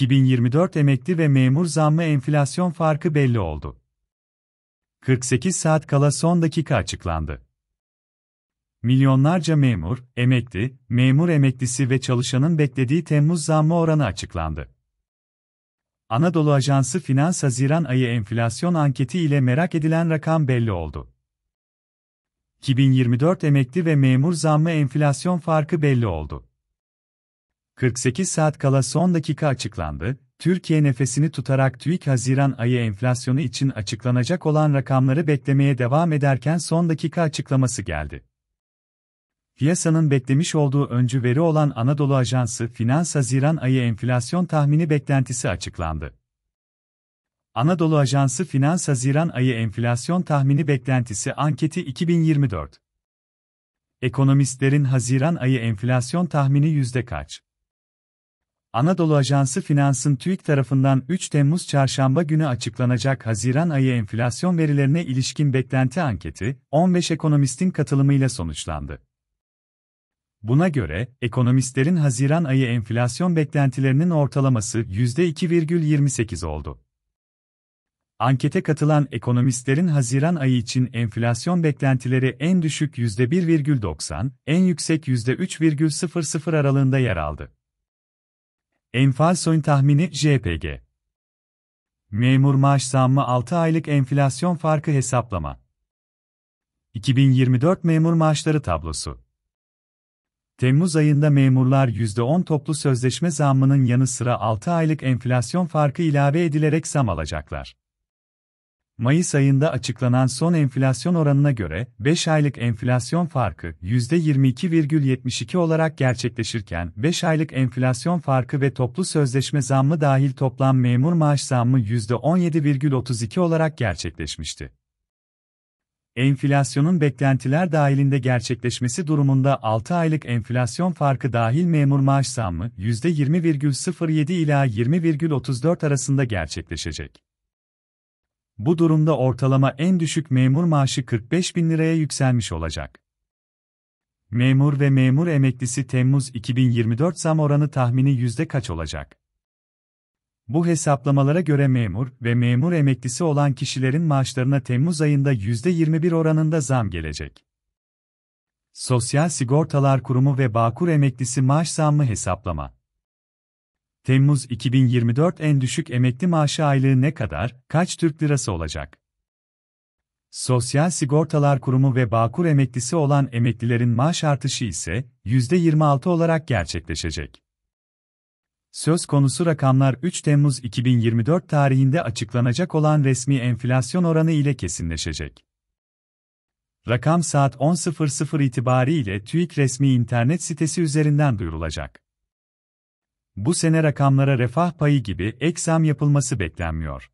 2024 emekli ve memur zammı enflasyon farkı belli oldu. 48 saat kala son dakika açıklandı. Milyonlarca memur, emekli, memur emeklisi ve çalışanın beklediği Temmuz zammı oranı açıklandı. Anadolu Ajansı Finans Haziran ayı enflasyon anketi ile merak edilen rakam belli oldu. 2024 emekli ve memur zammı enflasyon farkı belli oldu. 48 saat kala son dakika açıklandı. Türkiye nefesini tutarak TÜİK Haziran ayı enflasyonu için açıklanacak olan rakamları beklemeye devam ederken son dakika açıklaması geldi. Piyasanın beklemiş olduğu öncü veri olan Anadolu Ajansı Finans Haziran ayı enflasyon tahmini beklentisi açıklandı. Anadolu Ajansı Finans Haziran ayı enflasyon tahmini beklentisi anketi 2024. Ekonomistlerin Haziran ayı enflasyon tahmini yüzde kaç? Anadolu Ajansı Finans'ın TÜİK tarafından 3 Temmuz çarşamba günü açıklanacak Haziran ayı enflasyon verilerine ilişkin beklenti anketi, 15 ekonomistin katılımıyla sonuçlandı. Buna göre, ekonomistlerin Haziran ayı enflasyon beklentilerinin ortalaması %2,28 oldu. Ankete katılan ekonomistlerin Haziran ayı için enflasyon beklentileri en düşük %1,90, en yüksek %3,00 aralığında yer aldı. Enflasyon tahmini JPG. Memur maaş zammı 6 aylık enflasyon farkı hesaplama. 2024 memur maaşları tablosu. Temmuz ayında memurlar %10 toplu sözleşme zammının yanı sıra 6 aylık enflasyon farkı ilave edilerek zam alacaklar. Mayıs ayında açıklanan son enflasyon oranına göre 5 aylık enflasyon farkı %22,72 olarak gerçekleşirken 5 aylık enflasyon farkı ve toplu sözleşme zammı dahil toplam memur maaş zammı %17,32 olarak gerçekleşmişti. Enflasyonun beklentiler dahilinde gerçekleşmesi durumunda 6 aylık enflasyon farkı dahil memur maaş zammı %20,07 ila 20,34 arasında gerçekleşecek bu durumda ortalama en düşük memur maaşı 45 bin liraya yükselmiş olacak. Memur ve memur emeklisi Temmuz 2024 zam oranı tahmini yüzde kaç olacak? Bu hesaplamalara göre memur ve memur emeklisi olan kişilerin maaşlarına Temmuz ayında %21 oranında zam gelecek. Sosyal Sigortalar Kurumu ve Bağkur Emeklisi Maaş Zammı Hesaplama Temmuz 2024 en düşük emekli maaşı aylığı ne kadar, kaç Türk lirası olacak? Sosyal Sigortalar Kurumu ve Bağkur emeklisi olan emeklilerin maaş artışı ise %26 olarak gerçekleşecek. Söz konusu rakamlar 3 Temmuz 2024 tarihinde açıklanacak olan resmi enflasyon oranı ile kesinleşecek. Rakam saat 10.00 itibariyle TÜİK resmi internet sitesi üzerinden duyurulacak. Bu sene rakamlara refah payı gibi ek zam yapılması beklenmiyor.